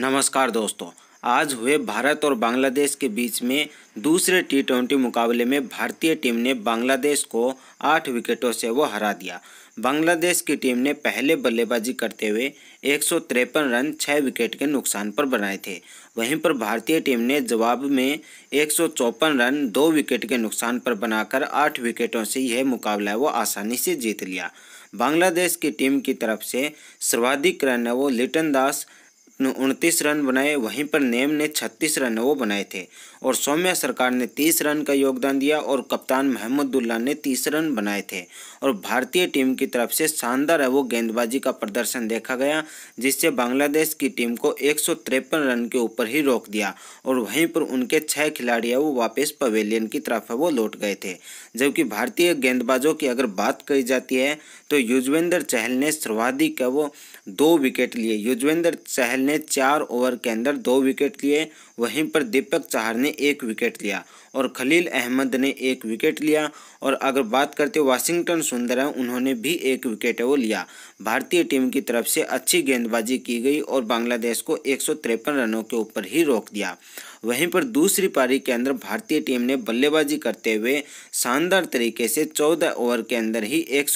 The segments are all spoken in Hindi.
नमस्कार दोस्तों आज हुए भारत और बांग्लादेश के बीच में दूसरे टी ट्वेंटी मुकाबले में भारतीय टीम ने बांग्लादेश को आठ विकेटों से वो हरा दिया बांग्लादेश की टीम ने पहले बल्लेबाजी करते हुए एक रन छः विकेट के नुकसान पर बनाए थे वहीं पर भारतीय टीम ने जवाब में एक रन दो विकेट के नुकसान पर बनाकर आठ विकेटों से यह मुकाबला वो आसानी से जीत लिया बांग्लादेश की टीम की तरफ से सर्वाधिक रन वो लिटन दास उनतीस रन बनाए वहीं पर नेम ने छत्तीस रन वो बनाए थे और सौम्या सरकार ने तीस रन का योगदान दिया और कप्तान महमदुल्ला ने तीस रन बनाए थे और भारतीय टीम की तरफ से शानदार है वो गेंदबाजी का प्रदर्शन देखा गया जिससे बांग्लादेश की टीम को एक रन के ऊपर ही रोक दिया और वहीं पर उनके छः खिलाड़ी वो वापस पवेलियन की तरफ वो लौट गए थे जबकि भारतीय गेंदबाजों की अगर बात कही जाती है तो युजवेंद्र चहल ने सर्वाधिक वो दो विकेट लिए युजवेंद्र चहल ने चार ओवर के अंदर दो विकेट लिए वहीं पर दीपक चाहर ने एक विकेट लिया और खलील अहमद ने एक विकेट लिया और अगर बात करते वाशिंगटन सुंदर हैं उन्होंने भी एक विकेट वो लिया भारतीय टीम की तरफ से अच्छी गेंदबाजी की गई और बांग्लादेश को एक रनों के ऊपर ही रोक दिया वहीं पर दूसरी पारी के अंदर भारतीय टीम ने बल्लेबाजी करते हुए शानदार तरीके से चौदह ओवर के अंदर ही एक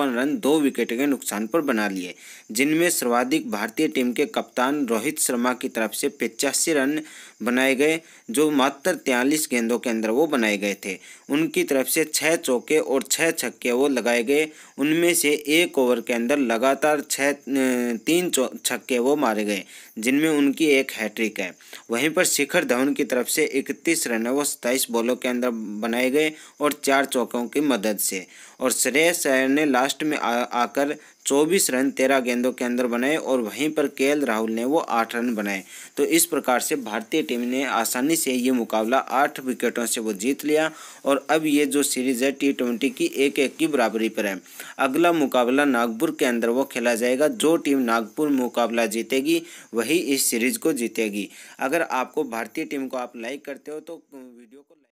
रन दो विकेट के नुकसान पर बना लिए जिनमें सर्वाधिक भारतीय टीम के कप्तान रोहित शर्मा की तरफ से पिचासी रन बनाए गए जो मात्र तैंतालीस गेंदों के अंदर वो बनाए गए थे उनकी तरफ से छः चौके और छः छक्के वो लगाए गए उनमें से एक ओवर के अंदर लगातार छः तीन छक्के वो मारे गए जिनमें उनकी एक हैट्रिक है वहीं पर शिखर धवन की तरफ से इकतीस रन व सत्ताईस बॉलों के अंदर बनाए गए और चार चौकों की मदद से और श्रेयस अयर ने लास्ट में आ, आकर 24 रन 13 गेंदों के अंदर बनाए और वहीं पर के राहुल ने वो आठ रन बनाए तो इस प्रकार से भारतीय टीम ने आसानी से ये मुकाबला आठ विकेटों से वो जीत लिया और अब ये जो सीरीज है टी ट्वेंटी की एक एक की बराबरी पर है अगला मुकाबला नागपुर के अंदर वो खेला जाएगा जो टीम नागपुर मुकाबला जीतेगी वही इस सीरीज को जीतेगी अगर आपको भारतीय टीम को आप लाइक करते हो तो वीडियो को